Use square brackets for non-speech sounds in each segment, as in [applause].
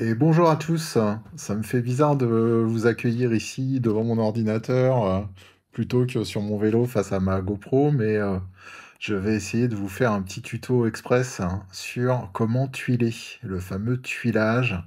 Et bonjour à tous. Ça me fait bizarre de vous accueillir ici devant mon ordinateur euh, plutôt que sur mon vélo face à ma GoPro, mais euh, je vais essayer de vous faire un petit tuto express hein, sur comment tuiler, le fameux tuilage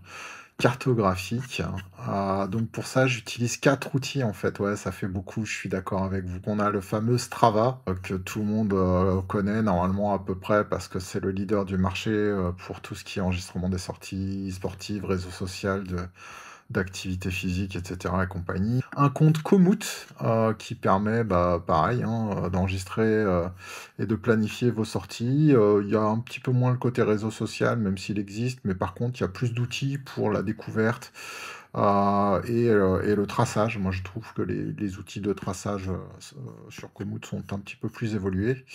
cartographique. Ah, donc pour ça, j'utilise quatre outils en fait. Ouais, ça fait beaucoup. Je suis d'accord avec vous. On a le fameux Strava euh, que tout le monde euh, connaît normalement à peu près parce que c'est le leader du marché euh, pour tout ce qui est enregistrement des sorties sportives, réseaux sociaux de d'activité physique, etc. et compagnie. Un compte Komoot euh, qui permet, bah, pareil, hein, euh, d'enregistrer euh, et de planifier vos sorties. Il y a un petit peu moins le côté réseau social, même s'il existe, mais par contre, il y a plus d'outils pour la découverte, euh, euh, et, le traçage, moi je trouve que les, outils de traçage euh, sur Komoot sont un petit peu plus évolués.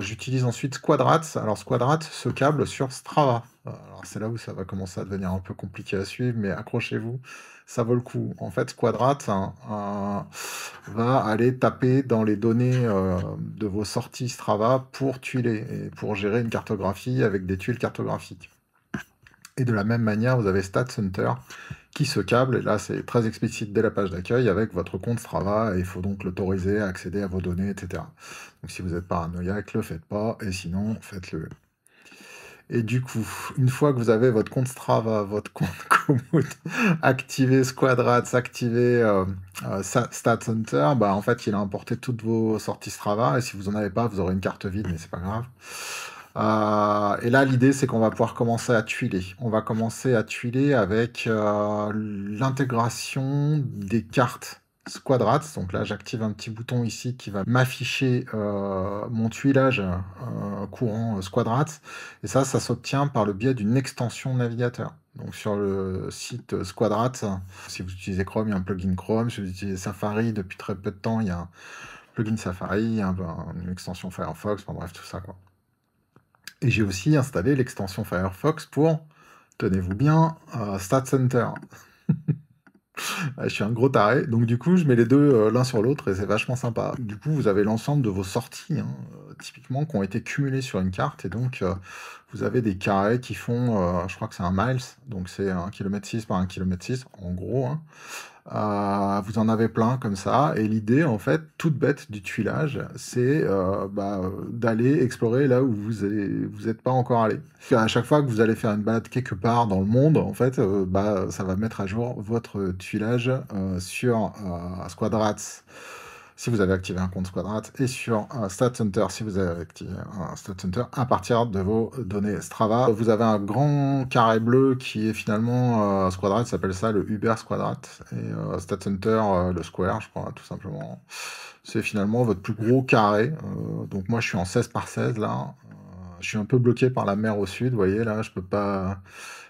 J'utilise ensuite Squadrat. Alors Squadrat, se câble sur Strava. Alors c'est là où ça va commencer à devenir un peu compliqué à suivre, mais accrochez-vous, ça vaut le coup. En fait, Squadrat hein, va aller taper dans les données de vos sorties Strava pour tuiler et pour gérer une cartographie avec des tuiles cartographiques. Et de la même manière, vous avez Center qui se câble, et là c'est très explicite dès la page d'accueil, avec votre compte Strava, et il faut donc l'autoriser à accéder à vos données, etc. Donc si vous êtes paranoïaque, le faites pas, et sinon, faites-le. Et du coup, une fois que vous avez votre compte Strava, votre compte [laughs] Komoot, activé Squadrats, activé euh, euh bah, en fait, il a importé toutes vos sorties Strava. Et si vous n'en avez pas, vous aurez une carte vide, mais c'est pas grave. Euh, et là, l'idée, c'est qu'on va pouvoir commencer à tuiler. On va commencer à tuiler avec euh, l'intégration des cartes Squadrats. Donc là, j'active un petit bouton ici qui va m'afficher euh, mon tuilage courant Squadrats. Et ça, ça s'obtient par le biais d'une extension navigateur. Donc sur le site Squadrat, si vous utilisez Chrome, il y a un plugin Chrome. Si vous utilisez Safari depuis très peu de temps, il y a un plugin Safari, une extension Firefox, bref, tout ça. Quoi. Et j'ai aussi installé l'extension Firefox pour, tenez-vous bien, euh, StatCenter. Center. [laughs] je suis un gros taré, donc du coup je mets les deux euh, l'un sur l'autre et c'est vachement sympa. Du coup vous avez l'ensemble de vos sorties, hein, euh, typiquement, qui ont été cumulées sur une carte et donc vous avez des carrés qui font, je crois que c'est un miles, donc c'est 1 km 6 par 1 km 6 en gros. Hein. Euh, vous en avez plein comme ça. Et l'idée, en fait, toute bête du tuilage, c'est euh, bah, d'aller explorer là où vous n'êtes vous pas encore allé. À chaque fois que vous allez faire une balade quelque part dans le monde, en fait, euh, bah, ça va mettre à jour votre tuilage sur Squadrats si vous avez activé un compte Squadrate et sur un Hunter, si vous avez activé un Hunter, à partir de vos données Strava. Vous avez un grand carré bleu qui est finalement Squadrate, euh, il s'appelle ça le Uber Squadrat et euh, Stat Hunter, euh, le Square, je crois, tout simplement. C'est finalement votre plus gros carré. donc moi je suis en 16 par 16 là je suis un peu bloqué par la mer au sud, vous voyez, là, je peux pas.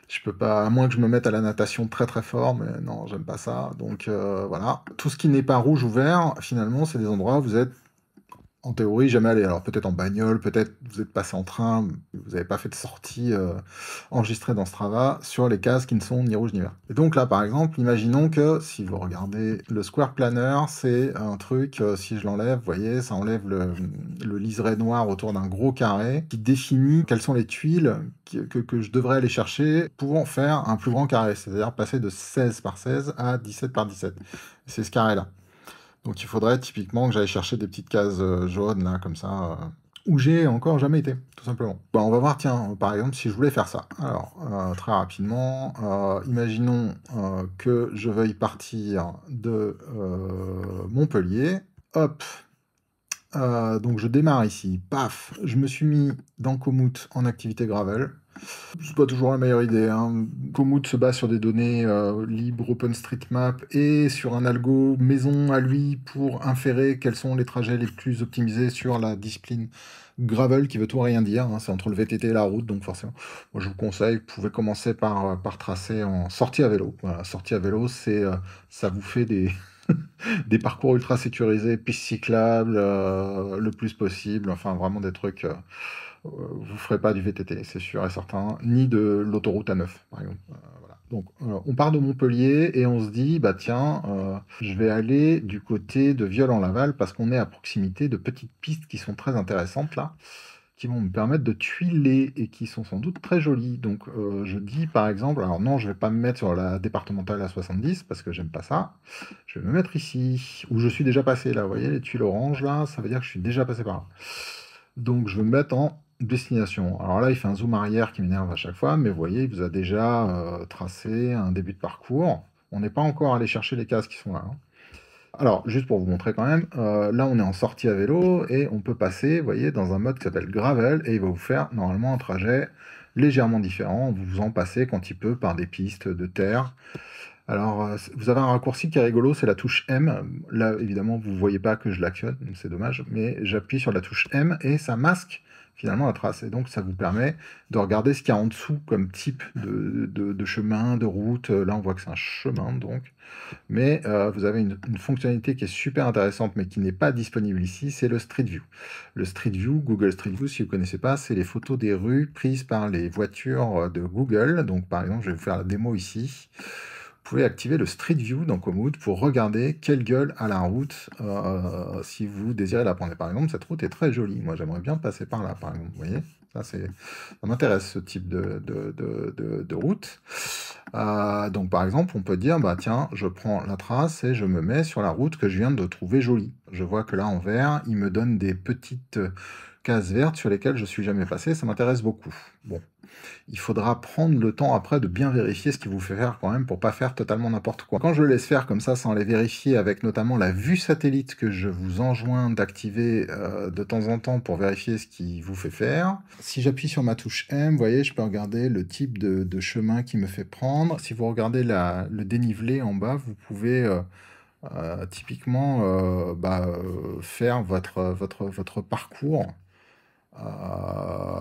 Je peux pas, à moins que je me mette à la natation très très fort, mais non, j'aime pas ça. Donc euh, voilà, tout ce qui n'est pas rouge ou vert, finalement, c'est des endroits où vous êtes en théorie, jamais aller. Alors peut-être en bagnole, peut-être vous êtes passé en train, vous n'avez pas fait de sortie euh, enregistrée dans Strava sur les cases qui ne sont ni rouges ni verts. Et donc là, par exemple, imaginons que si vous regardez le Square Planner, c'est un truc, euh, si je l'enlève, vous voyez, ça enlève le, liseré noir autour d'un gros carré qui définit quelles sont les tuiles que, que, je devrais aller chercher pour faire un plus grand carré, c'est-à-dire passer de 16 par 16 à 17 par 17. C'est ce carré-là. Donc il faudrait typiquement que j'aille chercher des petites cases euh, jaunes, là, comme ça, euh, où j'ai encore jamais été, tout simplement. Bon, bah, on va voir, tiens, par exemple, si je voulais faire ça. Alors, euh, très rapidement, imaginons que je veuille partir de Montpellier. Hop donc je démarre ici, paf, je me suis mis dans Komoot en activité gravel, c'est pas toujours la meilleure idée. Hein. Komoot se base sur des données open euh, libres OpenStreetMap et sur un algo maison à lui pour inférer quels sont les trajets les plus optimisés sur la discipline gravel qui veut tout rien dire. Hein. C'est entre le VTT et la route, donc forcément, moi je vous conseille, vous pouvez commencer par, euh, par tracer en sortie à vélo. sortie à vélo, c'est euh, ça vous fait des [laughs] des parcours ultra sécurisés, pistes cyclables le plus possible, enfin vraiment des trucs euh, vous ne ferez pas du VTT, c'est sûr et certain, ni de l'autoroute à neuf, par exemple. Euh, Donc, on part de Montpellier et on se dit, bah tiens, euh, je vais aller du côté de Viol-en-Laval parce qu'on est à proximité de petites pistes qui sont très intéressantes là qui vont me permettre de tuiler et qui sont sans doute très jolies. Donc je dis par exemple, alors non, je vais pas me mettre sur la départementale à 70 parce que j'aime pas ça. Je vais me mettre ici où je suis déjà passé là. Vous voyez les tuiles oranges là, ça veut dire que je suis déjà passé par là. Donc je vais me mettre en destination. Alors là, il fait un zoom arrière qui m'énerve à chaque fois, mais vous voyez, il vous a déjà euh, tracé un début de parcours. On n'est pas encore allé chercher les cases qui sont là. Hein. Alors, juste pour vous montrer quand même, euh, là, on est en sortie à vélo et on peut passer, vous voyez, dans un mode qui s'appelle gravel et il va vous faire normalement un trajet légèrement différent. Vous vous en passez quand il peut par des pistes de terre. Alors, euh, vous avez un raccourci qui est rigolo, c'est la touche M. Là, évidemment, vous ne voyez pas que je l'actionne, c'est dommage, mais j'appuie sur la touche M et ça masque finalement la trace. Et donc, ça vous permet de regarder ce qu'il y a en dessous comme type de, chemin, de route. Là, on voit que c'est un chemin, donc. Mais euh, vous avez une, une, fonctionnalité qui est super intéressante, mais qui n'est pas disponible ici, c'est le Street View. Le Street View, Google Street View, si vous ne connaissez pas, c'est les photos des rues prises par les voitures euh, de Google. Donc, par exemple, je vais vous faire la démo ici pouvez activer le Street View dans Komoot pour regarder quelle gueule a la route euh, euh, si vous désirez la prendre. Par exemple, cette route est très jolie. Moi, j'aimerais bien passer par là, par exemple. voyez ça, m'intéresse ce type de, route. Euh, donc, par exemple, on peut dire bah, tiens, je prends la trace et je me mets sur la route que je viens de trouver jolie. Je vois que là, en vert, il me donne des petites cases vertes sur lesquelles je suis jamais passé, ça m'intéresse beaucoup. Bon, il faudra prendre le temps après de bien vérifier ce qui vous fait faire quand même pour pas faire totalement n'importe quoi. Quand je laisse faire comme ça sans les vérifier avec notamment la vue satellite que je vous enjoins d'activer euh, de temps en temps pour vérifier ce qui vous fait faire, si j'appuie sur ma touche M, vous voyez, je peux regarder le type de, chemin qui me fait prendre. Si vous regardez le dénivelé en bas, vous pouvez... Euh, euh, typiquement bah, faire votre, votre, votre parcours euh,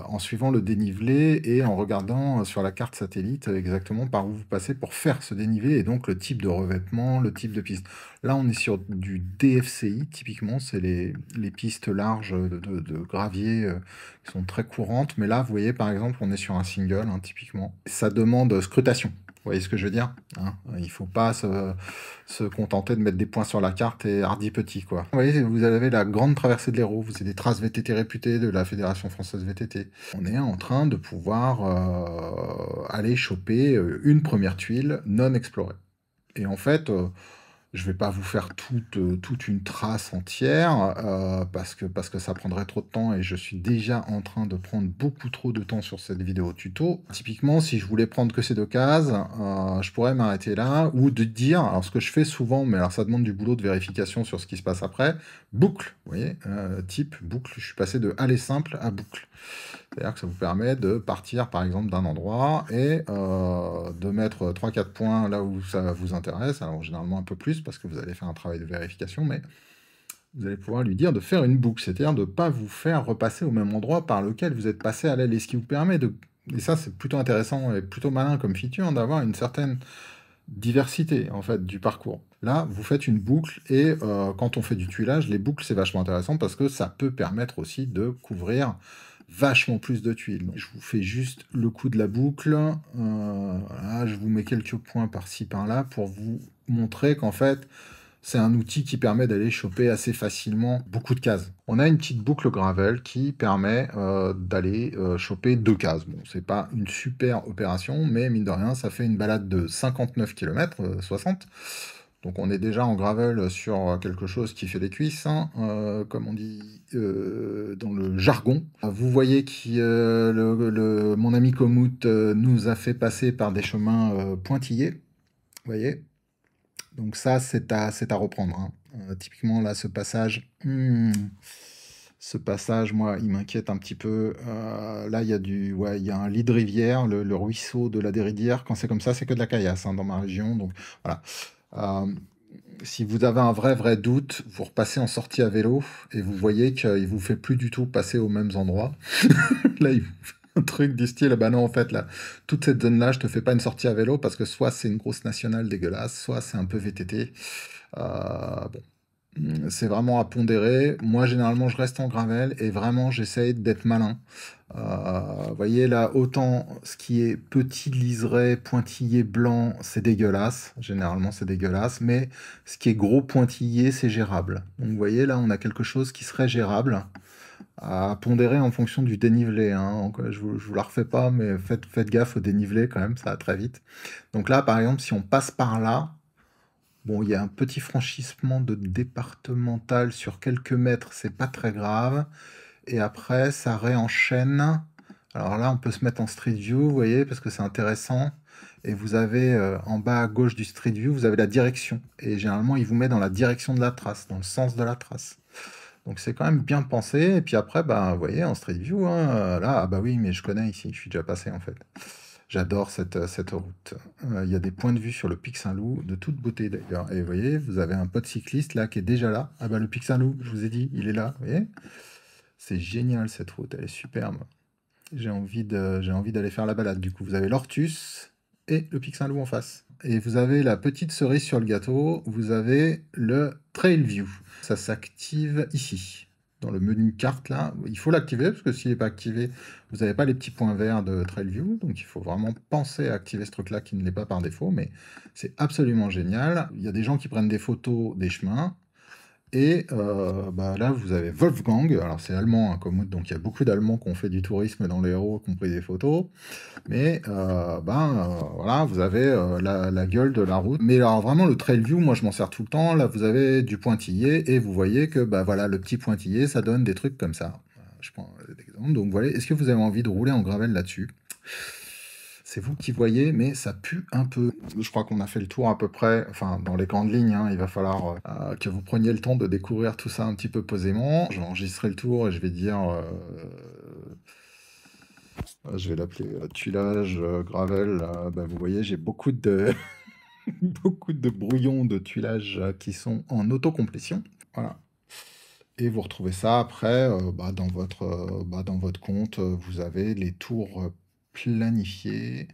en suivant le dénivelé et en regardant sur la carte satellite exactement par où vous passez pour faire ce dénivelé et donc le type de revêtement, le type de piste. Là, on est sur du DFCI, typiquement, c'est les, pistes larges de, gravier euh, qui sont très courantes, mais là, vous voyez, par exemple, on est sur un single, hein, typiquement. Ça demande scrutation. Vous voyez ce que je veux dire hein Il ne faut pas se, se, contenter de mettre des points sur la carte et hardi petit. Quoi. Vous voyez, vous avez la grande traversée de l'Hérault, vous avez des traces VTT réputées de la Fédération française VTT. On est en train de pouvoir euh, aller choper euh, une première tuile non explorée. Et en fait, euh, je ne vais pas vous faire toute, euh, toute une trace entière euh, parce, que, parce que ça prendrait trop de temps et je suis déjà en train de prendre beaucoup trop de temps sur cette vidéo tuto. Typiquement, si je voulais prendre que ces deux cases, euh, je pourrais m'arrêter là ou de dire, alors ce que je fais souvent, mais alors ça demande du boulot de vérification sur ce qui se passe après, boucle, vous voyez, type boucle, je suis passé de aller simple à boucle. C'est-à-dire que ça vous permet de partir, par exemple, d'un endroit et euh, de mettre 3-4 points là où ça vous intéresse. Alors, généralement, un peu plus parce que vous allez faire un travail de vérification, mais vous allez pouvoir lui dire de faire une boucle, c'est-à-dire de ne pas vous faire repasser au même endroit par lequel vous êtes passé à l'aile. Et ce qui vous permet de. Et ça, c'est plutôt intéressant et plutôt malin comme feature hein, d'avoir une certaine diversité en fait du parcours. Là, vous faites une boucle et euh, quand on fait du tuilage, les boucles c'est vachement intéressant parce que ça peut permettre aussi de couvrir vachement plus de tuiles. je vous fais juste le coup de la boucle. Euh, je vous mets quelques points par-ci, par-là pour vous montrer qu'en fait, c'est un outil qui permet d'aller choper assez facilement beaucoup de cases. On a une petite boucle gravel qui permet euh, d'aller euh, choper deux cases. Bon, c'est pas une super opération, mais mine de rien, ça fait une balade de 59 km, 60 donc on est déjà en gravel sur quelque chose qui fait les cuisses, hein, euh, comme on dit euh, dans le jargon. Ah, vous voyez que euh, mon ami Komoot nous a fait passer par des chemins pointillés, vous voyez Donc ça, c'est à, reprendre. Hein. typiquement, là, ce passage... Hmm, ce passage, moi, il m'inquiète un petit peu. là, il y, a du, y a un lit de rivière, le, ruisseau de la Déridière. Quand c'est comme ça, c'est que de la caillasse hein, dans ma région. Donc voilà, euh, si vous avez un vrai, vrai doute, vous repassez en sortie à vélo et vous voyez qu'il vous fait plus du tout passer aux mêmes endroits. [laughs] là, il vous fait un truc du style, bah non, en fait, là, toute cette zone-là, je te fais pas une sortie à vélo parce que soit c'est une grosse nationale dégueulasse, soit c'est un peu VTT. Mm, c'est vraiment à pondérer. Moi, généralement, je reste en gravel et vraiment, j'essaye d'être malin. Euh, vous voyez là, autant ce qui est petit liseré, pointillé blanc, c'est dégueulasse. Généralement, c'est dégueulasse. Mais ce qui est gros pointillé, c'est gérable. Donc, vous voyez là, on a quelque chose qui serait gérable à pondérer en fonction du dénivelé. Hein. Je ne vous, la refais pas, mais faites, faites gaffe au dénivelé quand même, ça va très vite. Donc là, par exemple, si on passe par là, Bon, il y a un petit franchissement de départemental sur quelques mètres, c'est pas très grave. Et après, ça réenchaîne. Alors là, on peut se mettre en Street View, vous voyez, parce que c'est intéressant. Et vous avez euh, en bas à gauche du Street View, vous avez la direction. Et généralement, il vous met dans la direction de la trace, dans le sens de la trace. Donc c'est quand même bien pensé. Et puis après, bah, vous voyez, en Street View, hein, là, ah bah oui, mais je connais ici, je suis déjà passé en fait. J'adore cette, euh, route. Euh, il y a des points de vue sur le Pic Saint-Loup de toute beauté d'ailleurs. Et vous voyez, vous avez un pote cycliste là qui est déjà là. Ah ben le Pic Saint-Loup, je vous ai dit, il est là. Vous voyez C'est génial cette route, elle est superbe. J'ai envie d'aller faire la balade. Du coup, vous avez l'Ortus et le Pic Saint-Loup en face. Et vous avez la petite cerise sur le gâteau, vous avez le Trail View. Ça s'active ici dans le menu carte là, il faut l'activer parce que s'il n'est pas activé, vous n'avez pas les petits points verts de TrailView, donc il faut vraiment penser à activer ce truc là qui ne l'est pas par défaut, mais c'est absolument génial. Il y a des gens qui prennent des photos des chemins, et euh, bah, là, vous avez Wolfgang, alors c'est allemand hein, comme comme donc il y a beaucoup d'allemands qui ont fait du tourisme dans les héros, compris des photos. Mais euh, ben euh, voilà, vous avez la, gueule de la route. Mais alors vraiment, le trail view, moi je m'en sers tout le temps. Là, vous avez du pointillé et vous voyez que bah, voilà, le petit pointillé, ça donne des trucs comme ça. Je prends Donc voilà, est-ce que vous avez envie de rouler en gravel là-dessus c'est vous qui voyez, mais ça pue un peu. Je crois qu'on a fait le tour à peu près, enfin dans les grandes lignes, hein. il va falloir euh, que vous preniez le temps de découvrir tout ça un petit peu posément. Je vais enregistrer le tour et je vais dire... Euh, euh, je vais l'appeler tuilage, gravel. Bah, vous voyez, j'ai beaucoup de... [laughs] beaucoup de brouillons de tuilage qui sont en autocomplétion. Voilà. Et vous retrouvez ça après bah, dans, votre, bah, dans votre compte. Vous avez les tours planifié.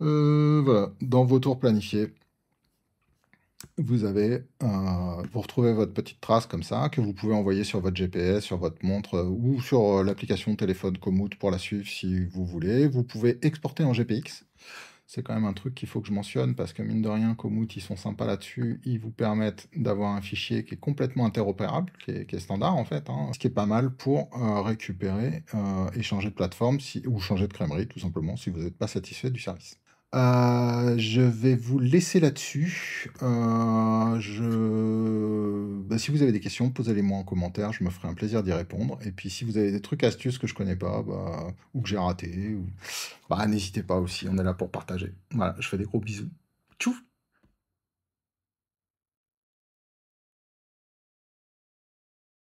Euh, voilà, dans vos tours planifiés, vous avez, euh, vous retrouvez votre petite trace comme ça que vous pouvez envoyer sur votre GPS, sur votre montre euh, ou sur l'application téléphone Komoot pour la suivre si vous voulez. Vous pouvez exporter en GPX c'est quand même un truc qu'il faut que je mentionne parce que mine de rien, Komoot, ils sont sympas là-dessus. Ils vous permettent d'avoir un fichier qui est complètement interopérable, qui est, standard en fait, hein. ce qui est pas mal pour euh, récupérer euh, et changer de plateforme ou changer de crèmerie tout simplement si vous n'êtes pas satisfait du service. Euh, je vais vous laisser là-dessus. Euh, bah, si vous avez des questions, posez-les moi en commentaire, je me ferai un plaisir d'y répondre. Et puis si vous avez des trucs astuces que je connais pas, bah, ou que j'ai raté, bah, n'hésitez pas aussi, on est là pour partager. Voilà, je fais des gros bisous.